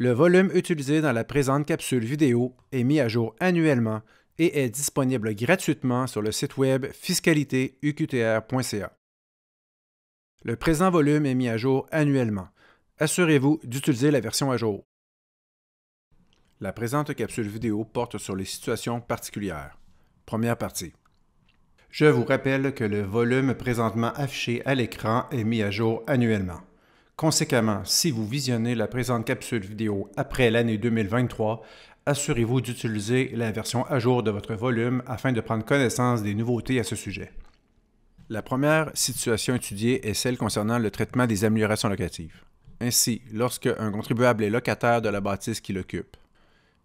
Le volume utilisé dans la présente capsule vidéo est mis à jour annuellement et est disponible gratuitement sur le site web fiscalitéuqtr.ca. Le présent volume est mis à jour annuellement. Assurez-vous d'utiliser la version à jour. La présente capsule vidéo porte sur les situations particulières. Première partie. Je vous rappelle que le volume présentement affiché à l'écran est mis à jour annuellement. Conséquemment, si vous visionnez la présente capsule vidéo après l'année 2023, assurez-vous d'utiliser la version à jour de votre volume afin de prendre connaissance des nouveautés à ce sujet. La première situation étudiée est celle concernant le traitement des améliorations locatives. Ainsi, lorsque un contribuable est locataire de la bâtisse qu'il occupe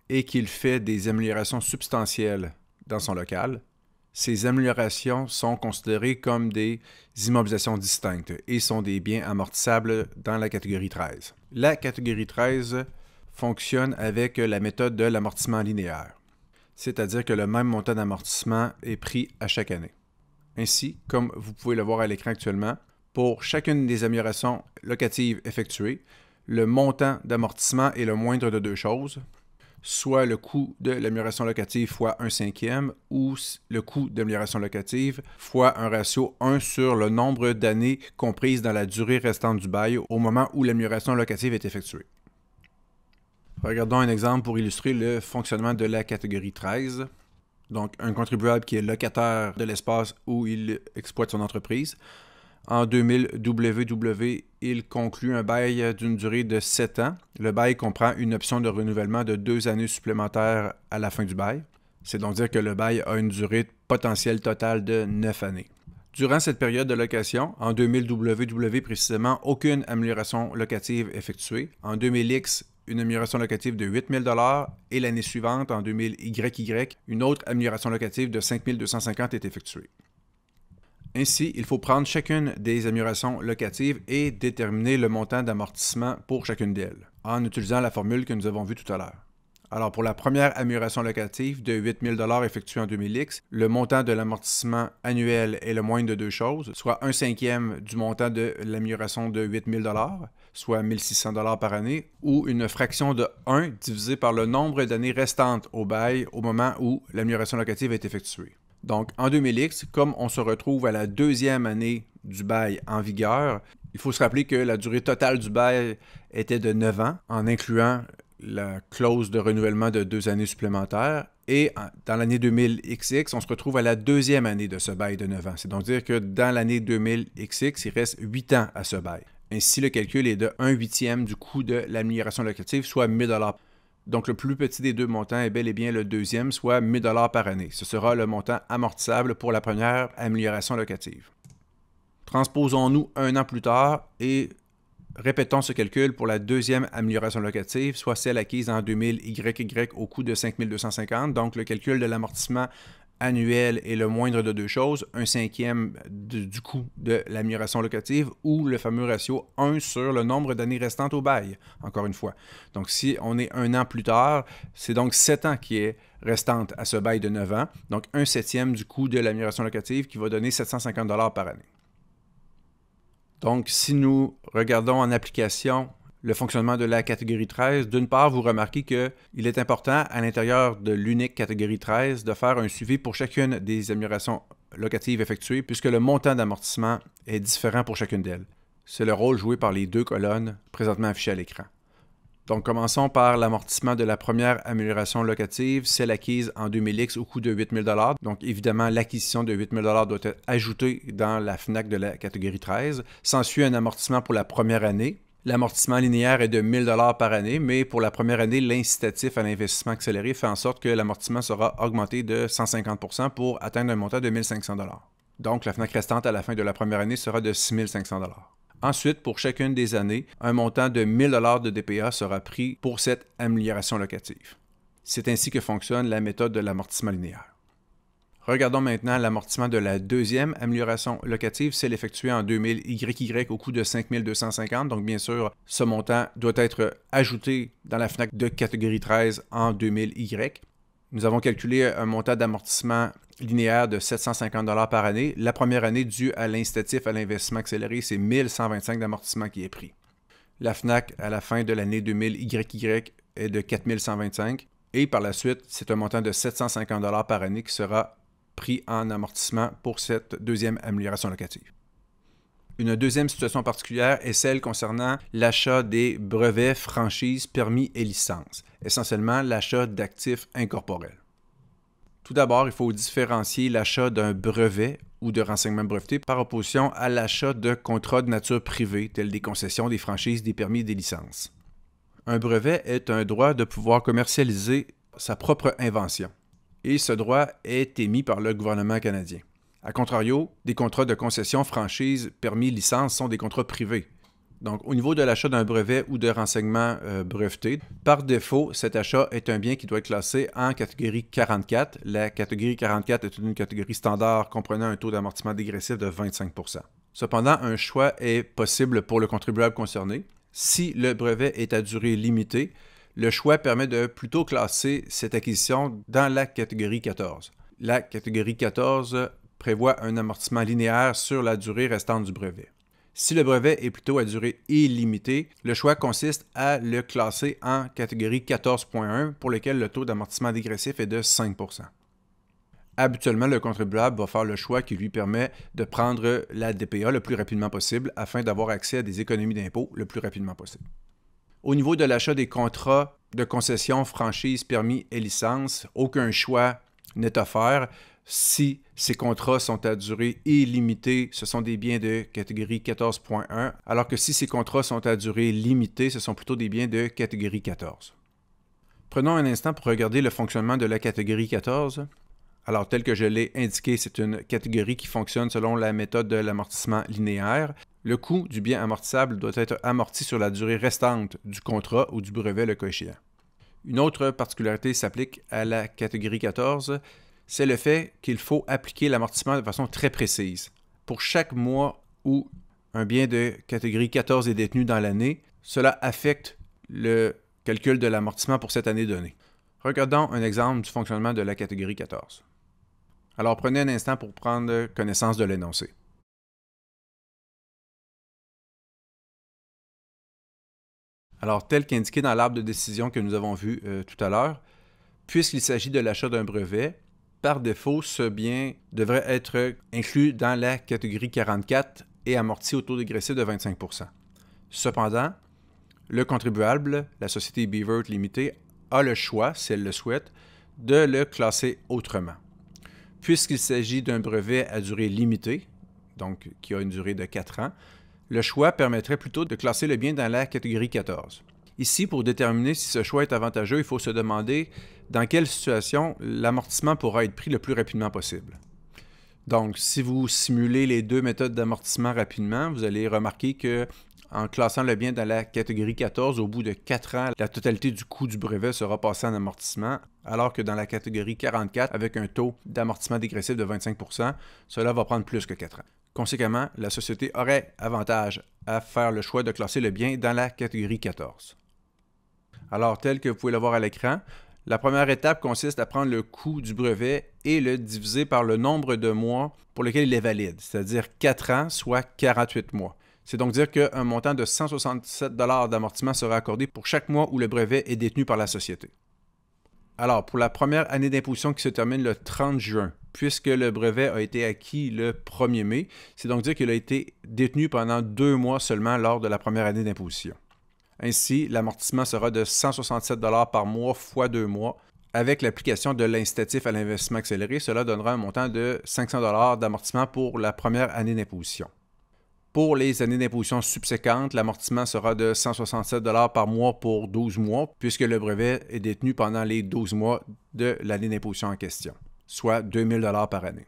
et qu'il fait des améliorations substantielles dans son local, ces améliorations sont considérées comme des immobilisations distinctes et sont des biens amortissables dans la catégorie 13. La catégorie 13 fonctionne avec la méthode de l'amortissement linéaire, c'est-à-dire que le même montant d'amortissement est pris à chaque année. Ainsi, comme vous pouvez le voir à l'écran actuellement, pour chacune des améliorations locatives effectuées, le montant d'amortissement est le moindre de deux choses, soit le coût de l'amélioration locative fois un cinquième ou le coût d'amélioration locative fois un ratio 1 sur le nombre d'années comprises dans la durée restante du bail au moment où l'amélioration locative est effectuée. Regardons un exemple pour illustrer le fonctionnement de la catégorie 13. Donc, un contribuable qui est locataire de l'espace où il exploite son entreprise en 2000, WW, e, il conclut un bail d'une durée de 7 ans. Le bail comprend une option de renouvellement de deux années supplémentaires à la fin du bail. C'est donc dire que le bail a une durée potentielle totale de 9 années. Durant cette période de location, en 2000 WW e, précisément, aucune amélioration locative effectuée. En 2000X, une amélioration locative de 8000 et l'année suivante, en 2000 YY, une autre amélioration locative de 5250 est effectuée. Ainsi, il faut prendre chacune des améliorations locatives et déterminer le montant d'amortissement pour chacune d'elles, en utilisant la formule que nous avons vue tout à l'heure. Alors, pour la première amélioration locative de 8 000 effectuée en 2000X, le montant de l'amortissement annuel est le moindre de deux choses, soit un cinquième du montant de l'amélioration de 8 000 soit 1 600 par année, ou une fraction de 1 divisé par le nombre d'années restantes au bail au moment où l'amélioration locative est effectuée. Donc, en 2000X, comme on se retrouve à la deuxième année du bail en vigueur, il faut se rappeler que la durée totale du bail était de 9 ans, en incluant la clause de renouvellement de deux années supplémentaires. Et dans l'année 2000XX, on se retrouve à la deuxième année de ce bail de 9 ans. C'est donc dire que dans l'année 2000XX, il reste 8 ans à ce bail. Ainsi, le calcul est de 1 huitième du coût de l'amélioration locative, soit 1000 donc, le plus petit des deux montants est bel et bien le deuxième, soit 1000 dollars par année. Ce sera le montant amortissable pour la première amélioration locative. Transposons-nous un an plus tard et répétons ce calcul pour la deuxième amélioration locative, soit celle acquise en 2000 YY au coût de 5250. Donc, le calcul de l'amortissement annuel est le moindre de deux choses, un cinquième du coût de l'amélioration locative ou le fameux ratio 1 sur le nombre d'années restantes au bail, encore une fois. Donc si on est un an plus tard, c'est donc 7 ans qui est restante à ce bail de 9 ans, donc un septième du coût de l'amélioration locative qui va donner 750 par année. Donc si nous regardons en application le fonctionnement de la catégorie 13. D'une part, vous remarquez qu'il est important à l'intérieur de l'unique catégorie 13 de faire un suivi pour chacune des améliorations locatives effectuées puisque le montant d'amortissement est différent pour chacune d'elles. C'est le rôle joué par les deux colonnes présentement affichées à l'écran. Donc commençons par l'amortissement de la première amélioration locative, celle acquise en 2000X au coût de 8000 dollars. Donc évidemment, l'acquisition de 8000 doit être ajoutée dans la FNAC de la catégorie 13. S'ensuit un amortissement pour la première année L'amortissement linéaire est de 1000 dollars par année, mais pour la première année, l'incitatif à l'investissement accéléré fait en sorte que l'amortissement sera augmenté de 150 pour atteindre un montant de 1500 dollars. Donc, la fenêtre restante à la fin de la première année sera de 6500 dollars. Ensuite, pour chacune des années, un montant de 1000 dollars de DPA sera pris pour cette amélioration locative. C'est ainsi que fonctionne la méthode de l'amortissement linéaire. Regardons maintenant l'amortissement de la deuxième amélioration locative, celle effectuée en 2000 YY au coût de 5250. Donc bien sûr, ce montant doit être ajouté dans la FNAC de catégorie 13 en 2000 Y. Nous avons calculé un montant d'amortissement linéaire de 750 par année. La première année, due à l'incitatif à l'investissement accéléré, c'est 1125 d'amortissement qui est pris. La FNAC, à la fin de l'année 2000 YY, est de 4125. Et par la suite, c'est un montant de 750 par année qui sera pris en amortissement pour cette deuxième amélioration locative. Une deuxième situation particulière est celle concernant l'achat des brevets, franchises, permis et licences, essentiellement l'achat d'actifs incorporels. Tout d'abord, il faut différencier l'achat d'un brevet ou de renseignements brevetés par opposition à l'achat de contrats de nature privée, tels des concessions, des franchises, des permis et des licences. Un brevet est un droit de pouvoir commercialiser sa propre invention et ce droit est émis par le gouvernement canadien. A contrario, des contrats de concession, franchise, permis, licence sont des contrats privés. Donc, au niveau de l'achat d'un brevet ou de renseignements euh, brevetés, par défaut, cet achat est un bien qui doit être classé en catégorie 44. La catégorie 44 est une catégorie standard comprenant un taux d'amortissement dégressif de 25 Cependant, un choix est possible pour le contribuable concerné. Si le brevet est à durée limitée, le choix permet de plutôt classer cette acquisition dans la catégorie 14. La catégorie 14 prévoit un amortissement linéaire sur la durée restante du brevet. Si le brevet est plutôt à durée illimitée, le choix consiste à le classer en catégorie 14.1 pour lequel le taux d'amortissement dégressif est de 5 Habituellement, le contribuable va faire le choix qui lui permet de prendre la DPA le plus rapidement possible afin d'avoir accès à des économies d'impôts le plus rapidement possible. Au niveau de l'achat des contrats de concession, franchise, permis et licence, aucun choix n'est offert. Si ces contrats sont à durée illimitée, ce sont des biens de catégorie 14.1, alors que si ces contrats sont à durée limitée, ce sont plutôt des biens de catégorie 14. Prenons un instant pour regarder le fonctionnement de la catégorie 14. Alors, tel que je l'ai indiqué, c'est une catégorie qui fonctionne selon la méthode de l'amortissement linéaire le coût du bien amortissable doit être amorti sur la durée restante du contrat ou du brevet le cas échéant. Une autre particularité s'applique à la catégorie 14, c'est le fait qu'il faut appliquer l'amortissement de façon très précise. Pour chaque mois où un bien de catégorie 14 est détenu dans l'année, cela affecte le calcul de l'amortissement pour cette année donnée. Regardons un exemple du fonctionnement de la catégorie 14. Alors prenez un instant pour prendre connaissance de l'énoncé. Alors, tel qu'indiqué dans l'arbre de décision que nous avons vu euh, tout à l'heure, puisqu'il s'agit de l'achat d'un brevet, par défaut, ce bien devrait être inclus dans la catégorie 44 et amorti au taux dégressif de 25 Cependant, le contribuable, la société Beaver Limited, a le choix, si elle le souhaite, de le classer autrement. Puisqu'il s'agit d'un brevet à durée limitée, donc qui a une durée de 4 ans, le choix permettrait plutôt de classer le bien dans la catégorie 14. Ici, pour déterminer si ce choix est avantageux, il faut se demander dans quelle situation l'amortissement pourra être pris le plus rapidement possible. Donc, si vous simulez les deux méthodes d'amortissement rapidement, vous allez remarquer que en classant le bien dans la catégorie 14, au bout de 4 ans, la totalité du coût du brevet sera passée en amortissement, alors que dans la catégorie 44, avec un taux d'amortissement dégressif de 25 cela va prendre plus que 4 ans. Conséquemment, la société aurait avantage à faire le choix de classer le bien dans la catégorie 14. Alors, tel que vous pouvez le voir à l'écran, la première étape consiste à prendre le coût du brevet et le diviser par le nombre de mois pour lequel il est valide, c'est-à-dire 4 ans, soit 48 mois. C'est donc dire qu'un montant de 167 d'amortissement sera accordé pour chaque mois où le brevet est détenu par la société. Alors, pour la première année d'imposition qui se termine le 30 juin, puisque le brevet a été acquis le 1er mai. C'est donc dire qu'il a été détenu pendant deux mois seulement lors de la première année d'imposition. Ainsi, l'amortissement sera de 167 par mois fois deux mois. Avec l'application de l'incitatif à l'investissement accéléré, cela donnera un montant de 500 d'amortissement pour la première année d'imposition. Pour les années d'imposition subséquentes, l'amortissement sera de 167 par mois pour 12 mois, puisque le brevet est détenu pendant les 12 mois de l'année d'imposition en question soit 2000 dollars par année.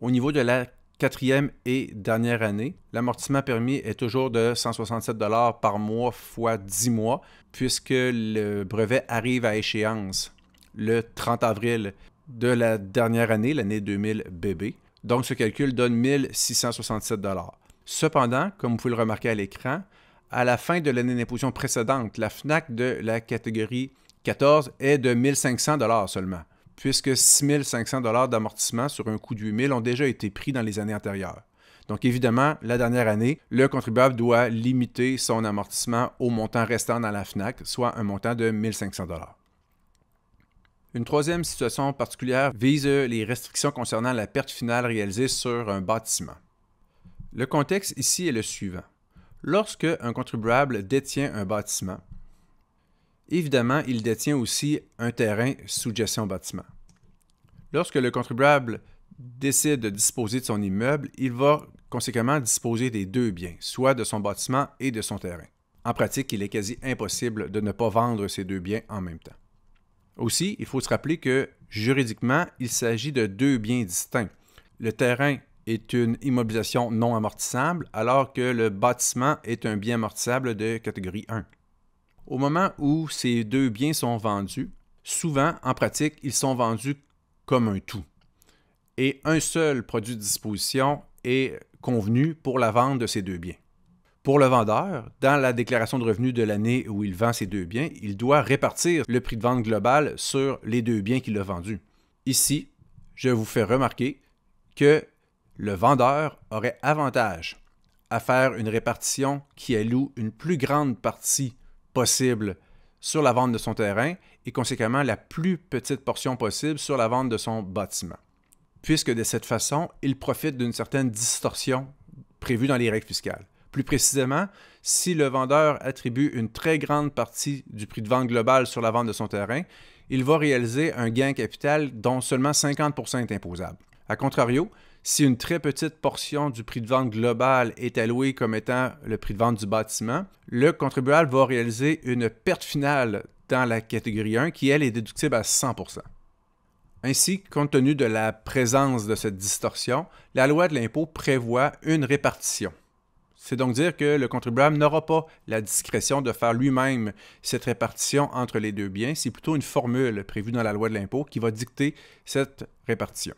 Au niveau de la quatrième et dernière année, l'amortissement permis est toujours de 167 par mois fois 10 mois, puisque le brevet arrive à échéance le 30 avril de la dernière année, l'année 2000 BB. Donc ce calcul donne 1667 dollars. Cependant, comme vous pouvez le remarquer à l'écran, à la fin de l'année d'imposition précédente, la FNAC de la catégorie 14 est de 1500 seulement puisque 6500 dollars d'amortissement sur un coût de 8000 ont déjà été pris dans les années antérieures. Donc évidemment, la dernière année, le contribuable doit limiter son amortissement au montant restant dans la FNAC, soit un montant de 1500 dollars. Une troisième situation particulière vise les restrictions concernant la perte finale réalisée sur un bâtiment. Le contexte ici est le suivant. Lorsque un contribuable détient un bâtiment, Évidemment, il détient aussi un terrain sous gestion bâtiment. Lorsque le contribuable décide de disposer de son immeuble, il va conséquemment disposer des deux biens, soit de son bâtiment et de son terrain. En pratique, il est quasi impossible de ne pas vendre ces deux biens en même temps. Aussi, il faut se rappeler que juridiquement, il s'agit de deux biens distincts. Le terrain est une immobilisation non amortissable, alors que le bâtiment est un bien amortissable de catégorie 1. Au moment où ces deux biens sont vendus, souvent, en pratique, ils sont vendus comme un tout. Et un seul produit de disposition est convenu pour la vente de ces deux biens. Pour le vendeur, dans la déclaration de revenus de l'année où il vend ses deux biens, il doit répartir le prix de vente global sur les deux biens qu'il a vendus. Ici, je vous fais remarquer que le vendeur aurait avantage à faire une répartition qui alloue une plus grande partie possible sur la vente de son terrain et conséquemment la plus petite portion possible sur la vente de son bâtiment. Puisque de cette façon, il profite d'une certaine distorsion prévue dans les règles fiscales. Plus précisément, si le vendeur attribue une très grande partie du prix de vente global sur la vente de son terrain, il va réaliser un gain capital dont seulement 50 est imposable. A contrario, si une très petite portion du prix de vente global est allouée comme étant le prix de vente du bâtiment, le contribuable va réaliser une perte finale dans la catégorie 1 qui, elle, est déductible à 100 ainsi, compte tenu de la présence de cette distorsion, la loi de l'impôt prévoit une répartition. C'est donc dire que le contribuable n'aura pas la discrétion de faire lui-même cette répartition entre les deux biens, c'est plutôt une formule prévue dans la loi de l'impôt qui va dicter cette répartition.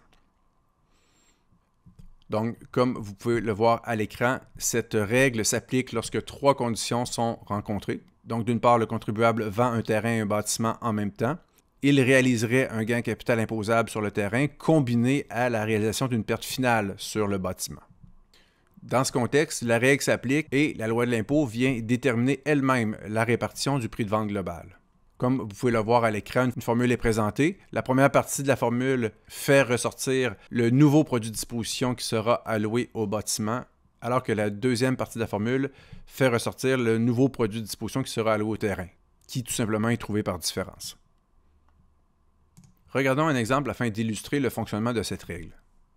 Donc, comme vous pouvez le voir à l'écran, cette règle s'applique lorsque trois conditions sont rencontrées. Donc, d'une part, le contribuable vend un terrain et un bâtiment en même temps. Il réaliserait un gain capital imposable sur le terrain combiné à la réalisation d'une perte finale sur le bâtiment. Dans ce contexte, la règle s'applique et la loi de l'impôt vient déterminer elle-même la répartition du prix de vente global. Comme vous pouvez le voir à l'écran, une formule est présentée. La première partie de la formule fait ressortir le nouveau produit de disposition qui sera alloué au bâtiment, alors que la deuxième partie de la formule fait ressortir le nouveau produit de disposition qui sera alloué au terrain, qui tout simplement est trouvé par différence. Regardons un exemple afin d'illustrer le fonctionnement de cette règle.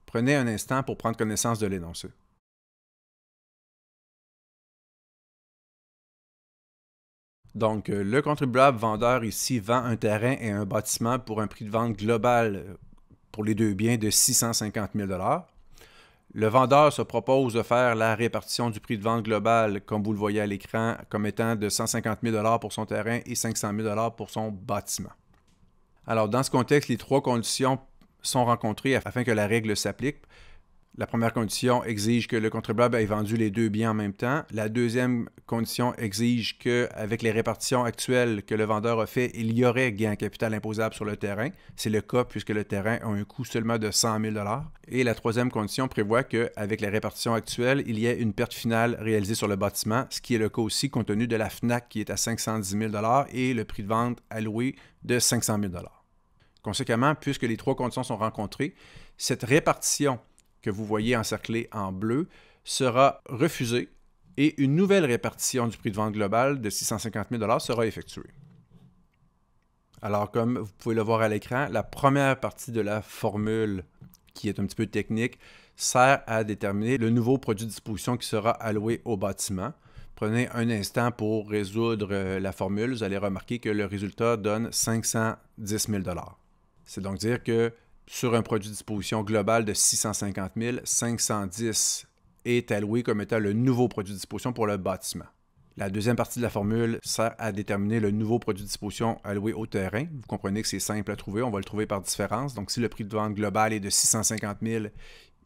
Prenez un instant pour prendre connaissance de l'énoncé. Donc, euh, le contribuable vendeur ici vend un terrain et un bâtiment pour un prix de vente global euh, pour les deux biens de 650 000 le vendeur se propose de faire la répartition du prix de vente global, comme vous le voyez à l'écran, comme étant de 150 000 pour son terrain et 500 000 pour son bâtiment. Alors, dans ce contexte, les trois conditions sont rencontrées afin que la règle s'applique. La première condition exige que le contribuable ait vendu les deux biens en même temps. La deuxième condition exige que, avec les répartitions actuelles que le vendeur a fait, il y aurait gain capital imposable sur le terrain. C'est le cas puisque le terrain a un coût seulement de 100 000 Et la troisième condition prévoit que, avec les répartitions actuelles, il y ait une perte finale réalisée sur le bâtiment, ce qui est le cas aussi compte tenu de la FNAC qui est à 510 000 et le prix de vente alloué de 500 000 Conséquemment, puisque les trois conditions sont rencontrées, cette répartition que vous voyez encerclé en bleu sera refusé et une nouvelle répartition du prix de vente global de 650 000 sera effectuée. Alors, comme vous pouvez le voir à l'écran, la première partie de la formule, qui est un petit peu technique, sert à déterminer le nouveau produit de disposition qui sera alloué au bâtiment. Prenez un instant pour résoudre euh, la formule. Vous allez remarquer que le résultat donne 510 000 C'est donc dire que sur un produit de disposition global de 650 000, 510 est alloué comme étant le nouveau produit de disposition pour le bâtiment. La deuxième partie de la formule sert à déterminer le nouveau produit de disposition alloué au terrain. Vous comprenez que c'est simple à trouver, on va le trouver par différence. Donc si le prix de vente global est de 650 000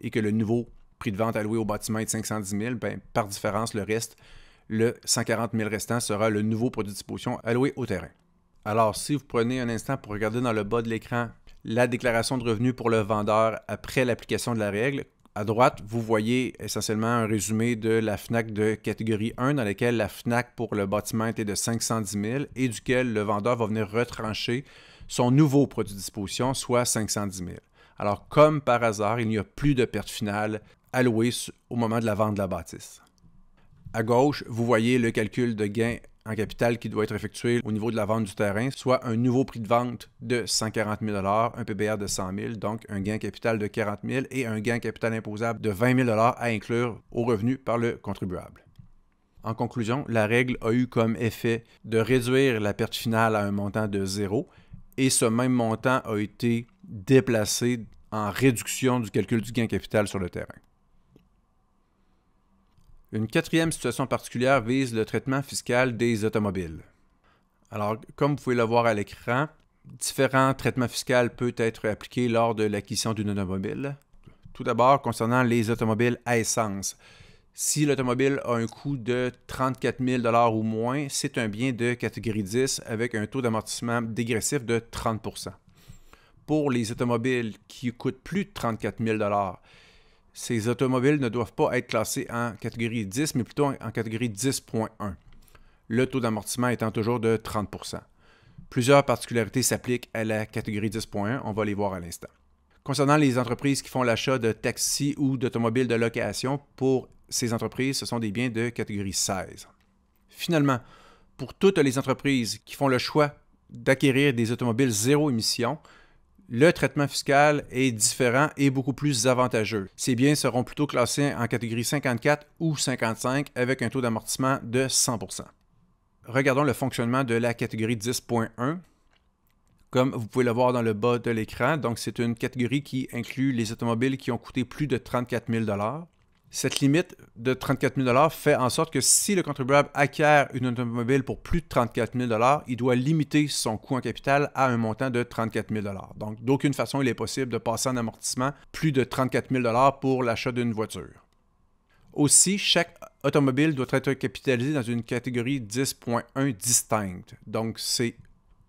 et que le nouveau prix de vente alloué au bâtiment est de 510 000, ben, par différence, le reste, le 140 000 restant sera le nouveau produit de disposition alloué au terrain. Alors si vous prenez un instant pour regarder dans le bas de l'écran la déclaration de revenus pour le vendeur après l'application de la règle. À droite, vous voyez essentiellement un résumé de la FNAC de catégorie 1 dans laquelle la FNAC pour le bâtiment était de 510 000 et duquel le vendeur va venir retrancher son nouveau produit de disposition, soit 510 000. Alors, comme par hasard, il n'y a plus de perte finale allouée au moment de la vente de la bâtisse. À gauche, vous voyez le calcul de gain capital qui doit être effectué au niveau de la vente du terrain, soit un nouveau prix de vente de 140 000 un PBR de 100 000, donc un gain capital de 40 000 et un gain capital imposable de 20 000 à inclure au revenu par le contribuable. En conclusion, la règle a eu comme effet de réduire la perte finale à un montant de zéro et ce même montant a été déplacé en réduction du calcul du gain capital sur le terrain. Une quatrième situation particulière vise le traitement fiscal des automobiles. Alors, comme vous pouvez le voir à l'écran, différents traitements fiscaux peuvent être appliqués lors de l'acquisition d'une automobile. Tout d'abord, concernant les automobiles à essence. Si l'automobile a un coût de 34 000 ou moins, c'est un bien de catégorie 10 avec un taux d'amortissement dégressif de 30 Pour les automobiles qui coûtent plus de 34 000 ces automobiles ne doivent pas être classés en catégorie 10, mais plutôt en, en catégorie 10.1, le taux d'amortissement étant toujours de 30 Plusieurs particularités s'appliquent à la catégorie 10.1, on va les voir à l'instant. Concernant les entreprises qui font l'achat de taxis ou d'automobiles de location, pour ces entreprises, ce sont des biens de catégorie 16. Finalement, pour toutes les entreprises qui font le choix d'acquérir des automobiles zéro émission, le traitement fiscal est différent et beaucoup plus avantageux. Ces biens seront plutôt classés en catégorie 54 ou 55 avec un taux d'amortissement de 100 Regardons le fonctionnement de la catégorie 10.1. Comme vous pouvez le voir dans le bas de l'écran, donc c'est une catégorie qui inclut les automobiles qui ont coûté plus de 34 000 cette limite de 34 000 fait en sorte que si le contribuable acquiert une automobile pour plus de 34 000 il doit limiter son coût en capital à un montant de 34 000 Donc, d'aucune façon, il est possible de passer en amortissement plus de 34 000 pour l'achat d'une voiture. Aussi, chaque automobile doit être capitalisée dans une catégorie 10.1 distincte. Donc, c'est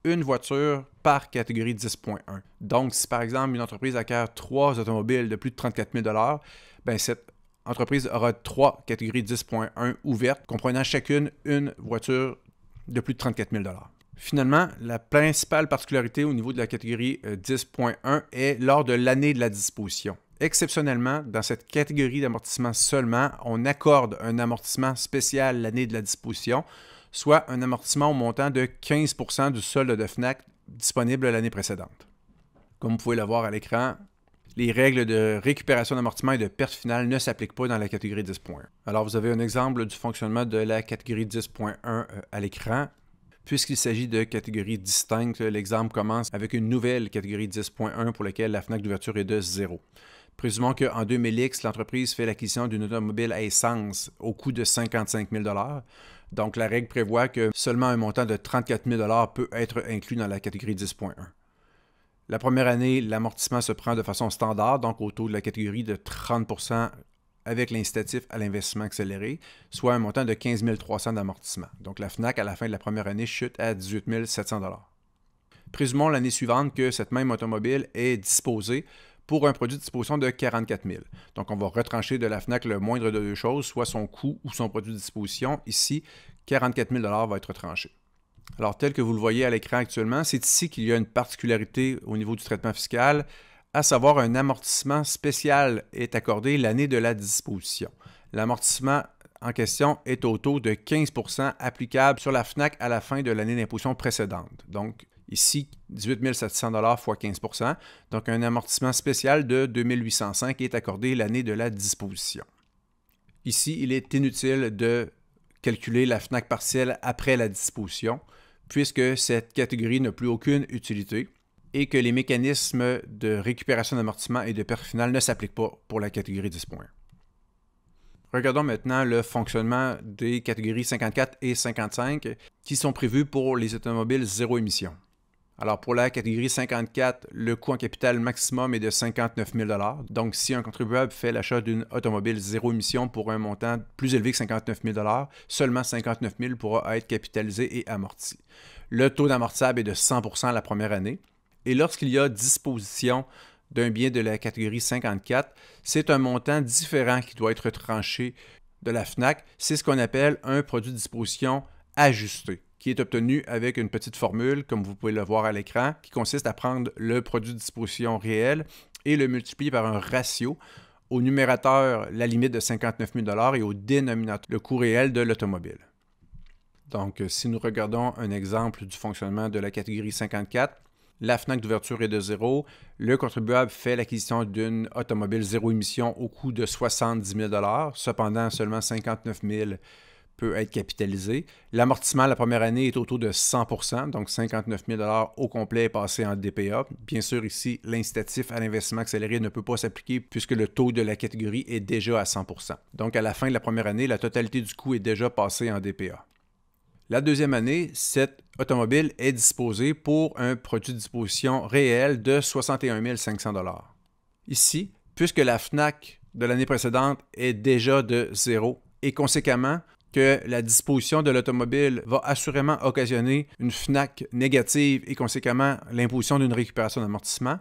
une voiture par catégorie 10.1. Donc, si par exemple une entreprise acquiert trois automobiles de plus de 34 000 ben, cette entreprise aura trois catégories 10.1 ouvertes, comprenant chacune une voiture de plus de 34 000 Finalement, la principale particularité au niveau de la catégorie 10.1 euh, est lors de l'année de la disposition. Exceptionnellement, dans cette catégorie d'amortissement seulement, on accorde un amortissement spécial l'année de la disposition, soit un amortissement au montant de 15 du solde de FNAC disponible l'année précédente. Comme vous pouvez le voir à l'écran, les règles de récupération d'amortissement et de perte finale ne s'appliquent pas dans la catégorie 10.1. Alors vous avez un exemple du fonctionnement de la catégorie 10.1 euh, à l'écran. Puisqu'il s'agit de catégories distinctes, l'exemple commence avec une nouvelle catégorie 10.1 pour laquelle la fenêtre d'ouverture est de 0. Présumons qu'en 2000X, l'entreprise fait l'acquisition d'une automobile à essence au coût de 55 000 Donc la règle prévoit que seulement un montant de 34 000 peut être inclus dans la catégorie 10.1. La première année, l'amortissement se prend de façon standard, donc au taux de la catégorie de 30 avec l'incitatif à l'investissement accéléré, soit un montant de 15 300 d'amortissement. Donc la FNAC, à la fin de la première année, chute à 18 700 Présumons l'année suivante que cette même automobile est disposée pour un produit de disposition de 44 000. Donc on va retrancher de la FNAC le moindre de deux choses, soit son coût ou son produit de disposition. Ici, 44 000 va être retranché. Alors, tel que vous le voyez à l'écran actuellement, c'est ici qu'il y a une particularité au niveau du traitement fiscal, à savoir un amortissement spécial est accordé l'année de la disposition. L'amortissement en question est au taux de 15 applicable sur la FNAC à la fin de l'année d'imposition précédente. Donc, ici 18 700 fois 15 donc un amortissement spécial de 2805 est accordé l'année de la disposition. Ici, il est inutile de calculer la FNAC partielle après la disposition puisque cette catégorie n'a plus aucune utilité et que les mécanismes de récupération d'amortissement et de perte finale ne s'appliquent pas pour la catégorie 10.1. Regardons maintenant le fonctionnement des catégories 54 et 55 qui sont prévues pour les automobiles zéro émission. Alors pour la catégorie 54, le coût en capital maximum est de 59 000 Donc si un contribuable fait l'achat d'une automobile zéro émission pour un montant plus élevé que 59 000 seulement 59 000 pourra être capitalisé et amorti. Le taux d'amortissable est de 100 la première année. Et lorsqu'il y a disposition d'un bien de la catégorie 54, c'est un montant différent qui doit être tranché de la FNAC. C'est ce qu'on appelle un produit de disposition ajusté qui est obtenu avec une petite formule, comme vous pouvez le voir à l'écran, qui consiste à prendre le produit de disposition réel et le multiplier par un ratio. Au numérateur, la limite de 59 000 et au dénominateur, le coût réel de l'automobile. Donc, euh, si nous regardons un exemple du fonctionnement de la catégorie 54, la FNAC d'ouverture est de zéro. Le contribuable fait l'acquisition d'une automobile zéro émission au coût de 70 000 Cependant, seulement 59 000 peut être capitalisé. L'amortissement la première année est au taux de 100 donc 59 000 au complet est passé en DPA. Bien sûr, ici, l'incitatif à l'investissement accéléré ne peut pas s'appliquer puisque le taux de la catégorie est déjà à 100 Donc, à la fin de la première année, la totalité du coût est déjà passée en DPA. La deuxième année, cette automobile est disposée pour un produit de disposition réel de 61 500 Ici, puisque la FNAC de l'année précédente est déjà de zéro et conséquemment, que la disposition de l'automobile va assurément occasionner une FNAC négative et conséquemment l'imposition d'une récupération d'amortissement,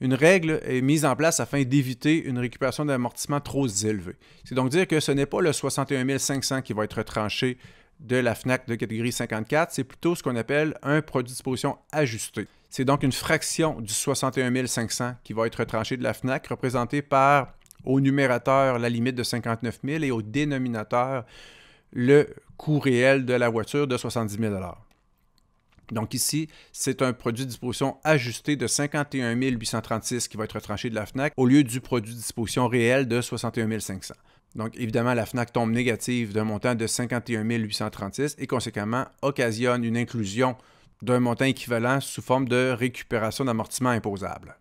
une règle est mise en place afin d'éviter une récupération d'amortissement trop élevée. C'est donc dire que ce n'est pas le 61 500 qui va être tranché de la FNAC de catégorie 54, c'est plutôt ce qu'on appelle un produit de disposition ajusté. C'est donc une fraction du 61 500 qui va être tranché de la FNAC, représentée par au numérateur la limite de 59 000 et au dénominateur le coût réel de la voiture de 70 000 donc ici, c'est un produit de disposition ajusté de 51 836 qui va être tranché de la FNAC au lieu du produit de disposition réel de 61 500. Donc évidemment, la FNAC tombe négative d'un montant de 51 836 et conséquemment occasionne une inclusion d'un montant équivalent sous forme de récupération d'amortissement imposable.